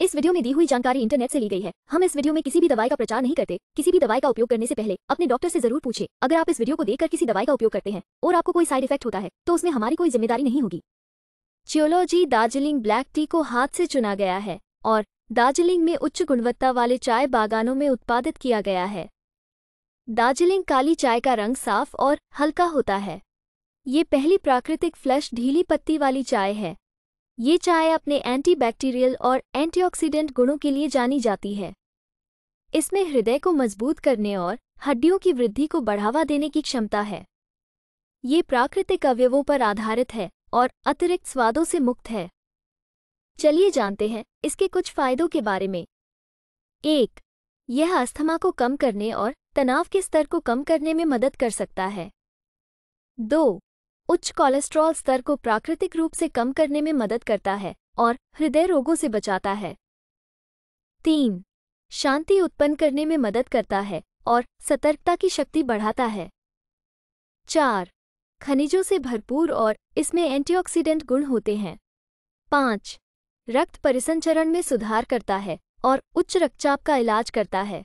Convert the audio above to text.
इस वीडियो में दी हुई जानकारी इंटरनेट से ली गई है हम इस वीडियो में किसी भी दवाई का प्रचार नहीं करते किसी भी दवाई का उपयोग करने से पहले अपने डॉक्टर से जरूर पूछे अगर आप इस वीडियो को देखकर किसी दवाई का उपयोग करते हैं और आपको कोई साइड इफेक्ट होता है तो उसमें हमारी कोई जिम्मेदारी नहीं होगी चियोलॉजी दार्जिलिंग ब्लैक टी को हाथ से चुना गया है और दार्जिलिंग में उच्च गुणवत्ता वाले चाय बागानों में उत्पादित किया गया है दार्जिलिंग काली चाय का रंग साफ और हल्का होता है ये पहली प्राकृतिक फ्लश ढीली पत्ती वाली चाय है ये चाय अपने एंटीबैक्टीरियल और एंटीऑक्सीडेंट गुणों के लिए जानी जाती है इसमें हृदय को मजबूत करने और हड्डियों की वृद्धि को बढ़ावा देने की क्षमता है ये प्राकृतिक अवयवों पर आधारित है और अतिरिक्त स्वादों से मुक्त है चलिए जानते हैं इसके कुछ फायदों के बारे में एक यह अस्थमा को कम करने और तनाव के स्तर को कम करने में मदद कर सकता है दो उच्च कोलेस्ट्रॉल स्तर को प्राकृतिक रूप से कम करने में मदद करता है और हृदय रोगों से बचाता है तीन शांति उत्पन्न करने में मदद करता है और सतर्कता की शक्ति बढ़ाता है चार खनिजों से भरपूर और इसमें एंटीऑक्सीडेंट गुण होते हैं पाँच रक्त परिसंचरण में सुधार करता है और उच्च रक्तचाप का इलाज करता है